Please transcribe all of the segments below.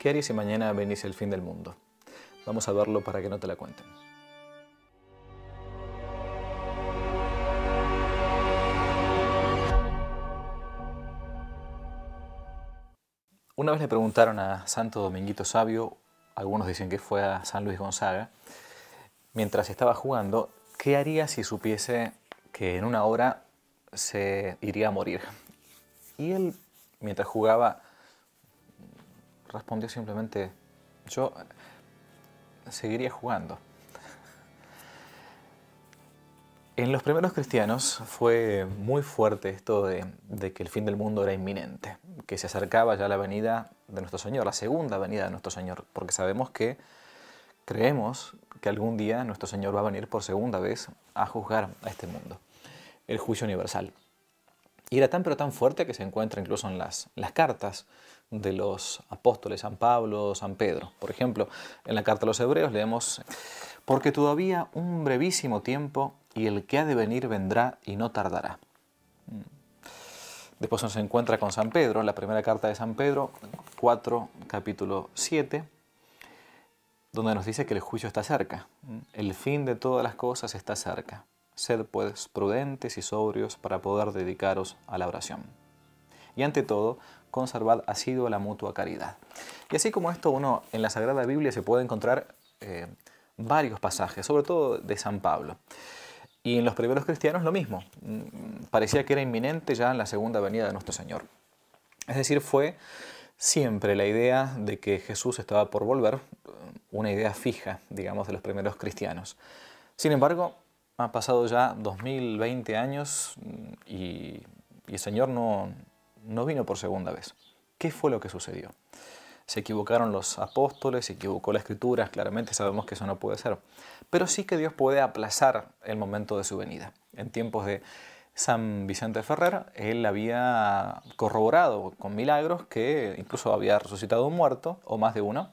¿Qué harías si mañana venís el fin del mundo? Vamos a verlo para que no te la cuenten. Una vez le preguntaron a Santo Dominguito Sabio, algunos dicen que fue a San Luis Gonzaga, mientras estaba jugando, ¿qué haría si supiese que en una hora se iría a morir? Y él, mientras jugaba, respondió simplemente, yo eh, seguiría jugando. En los primeros cristianos fue muy fuerte esto de, que el fin del mundo era inminente, que se acercaba ya la venida de nuestro Señor, la segunda venida de nuestro Señor, porque sabemos que creemos que algún día nuestro Señor va a venir por segunda vez a juzgar a este mundo, el juicio universal. Y era tan pero tan fuerte que se encuentra incluso en las, cartas de los apóstoles San Pablo, San Pedro. Por ejemplo, en la carta a los hebreos leemos, porque todavía un brevísimo tiempo y el que ha de venir vendrá y no tardará. Mm. Después nos encuentra con San Pedro, en la primera carta de San Pedro, 4, capítulo 7, donde nos dice que el juicio está cerca, mm. el fin de todas las cosas está cerca. Sed pues prudentes y sobrios para poder dedicaros a la oración. Y ante todo, conservad asiduo la mutua caridad. Y así como esto, uno en la Sagrada Biblia se puede encontrar eh, varios pasajes, sobre todo de San Pablo. Y en los primeros cristianos lo mismo. Mm, parecía que era inminente ya en la segunda venida de nuestro Señor. Es decir, fue siempre la idea de que Jesús estaba por volver, una idea fija, digamos, de los primeros cristianos. Sin embargo, han pasado ya 2020 años mm, y, el Señor no, no vino por segunda vez. ¿Qué fue lo que sucedió? Se equivocaron los apóstoles, se equivocó la escritura, claramente sabemos que eso no puede ser. Pero sí que Dios puede aplazar el momento de su venida. En tiempos de San Vicente Ferrer, él había corroborado con milagros que incluso había resucitado un muerto, o más de uno,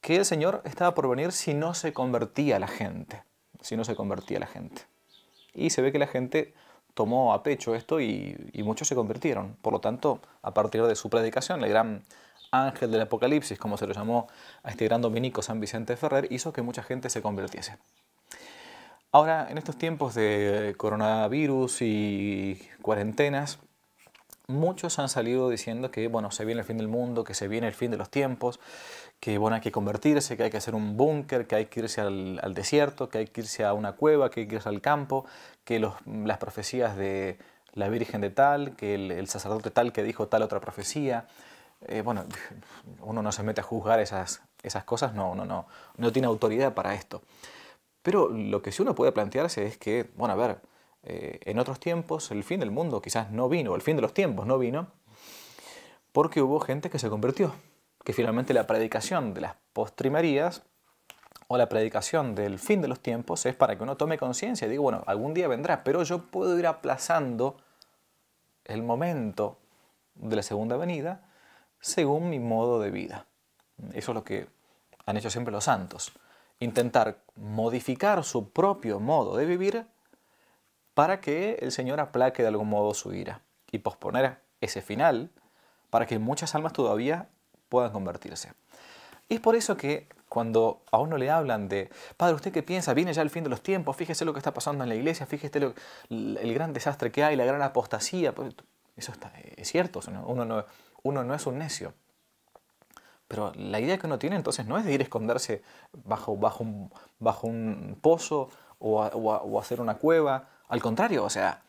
que el Señor estaba por venir si no se convertía la gente si no se convertía la gente. Y se ve que la gente tomó a pecho esto y, muchos se convirtieron. Por lo tanto, a partir de su predicación, el gran ángel del Apocalipsis, como se lo llamó a este gran dominico San Vicente Ferrer, hizo que mucha gente se convirtiese. Ahora, en estos tiempos de coronavirus y cuarentenas, muchos han salido diciendo que bueno, se viene el fin del mundo, que se viene el fin de los tiempos, que bueno, hay que convertirse, que hay que hacer un búnker, que hay que irse al, desierto, que hay que irse a una cueva, que hay que irse al campo, que las profecías de la Virgen de tal, que el, sacerdote tal que dijo tal otra profecía. Eh, bueno, uno no se mete a juzgar esas, esas cosas, no, no, no, no tiene autoridad para esto. Pero lo que sí uno puede plantearse es que, bueno, a ver, eh, en otros tiempos el fin del mundo quizás no vino, el fin de los tiempos no vino, porque hubo gente que se convirtió, que finalmente la predicación de las postrimerías o la predicación del fin de los tiempos es para que uno tome conciencia y diga, bueno, algún día vendrá, pero yo puedo ir aplazando el momento de la segunda venida según mi modo de vida. Eso es lo que han hecho siempre los santos, intentar modificar su propio modo de vivir para que el Señor aplaque de algún modo su ira y posponer ese final para que muchas almas todavía puedan convertirse. Es por eso que cuando a uno le hablan de, Padre, ¿usted qué piensa? Viene ya el fin de los tiempos, fíjese lo que está pasando en la iglesia, fíjese el gran desastre que hay, la gran apostasía. Pues, eso es cierto, uno no, uno no es un necio. Pero la idea que uno tiene entonces no es de ir a esconderse bajo, bajo, un, bajo un pozo o, o hacer una cueva al contrario, o sea,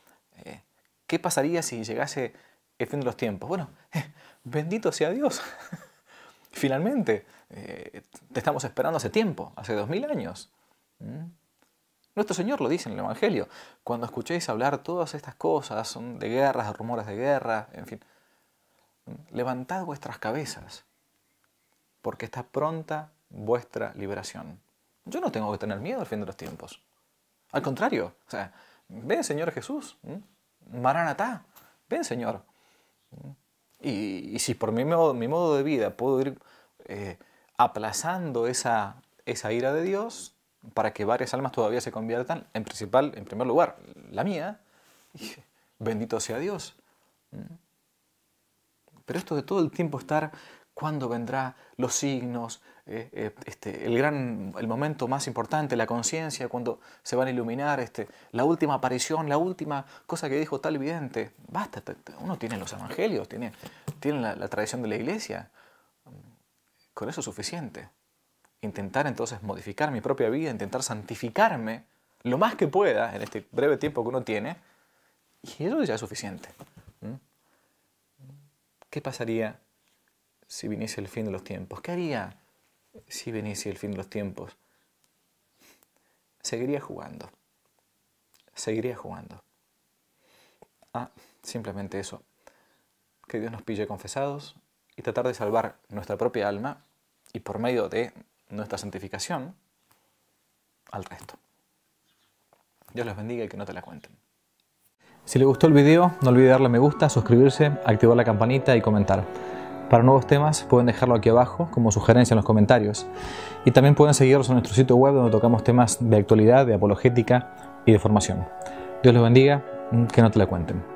eh, ¿qué pasaría si llegase el fin de los tiempos? Bueno, bendito sea Dios. Finalmente, te eh, estamos esperando hace tiempo, hace dos mil años. ¿Mm? Nuestro Señor lo dice en el Evangelio. Cuando escuchéis hablar todas estas cosas, son de guerras, de rumores de guerra, en fin, ¿Mm? levantad vuestras cabezas, porque está pronta vuestra liberación. Yo no tengo que tener miedo al fin de los tiempos. Al contrario, o sea, Ven, Señor Jesús. Maranatá. Ven, Señor. Y, si por mi modo, mi modo, de vida puedo ir eh, aplazando esa, esa ira de Dios para que varias almas todavía se conviertan, en principal, en primer lugar, la mía, bendito sea Dios. Pero esto de todo el tiempo estar, ¿cuándo vendrá los signos, eh, eh, este, el, gran, el momento más importante, la conciencia, cuando se van a iluminar, este, la última aparición, la última cosa que dijo tal vidente. Basta, uno tiene los evangelios, tiene, tiene la, la tradición de la iglesia. Con eso es suficiente. Intentar entonces modificar mi propia vida, intentar santificarme lo más que pueda en este breve tiempo que uno tiene, y eso ya es suficiente. ¿Mm? ¿Qué pasaría si viniese el fin de los tiempos? ¿Qué haría si venís el fin de los tiempos, seguiría jugando. Seguiría jugando. Ah, simplemente eso. Que Dios nos pille confesados y tratar de salvar nuestra propia alma y por medio de nuestra santificación al resto. Dios los bendiga y que no te la cuenten. Si le gustó el video, no olvide darle me gusta, suscribirse, activar la campanita y comentar. Para nuevos temas pueden dejarlo aquí abajo como sugerencia en los comentarios y también pueden seguirnos en nuestro sitio web donde tocamos temas de actualidad, de apologética y de formación. Dios los bendiga, que no te la cuenten.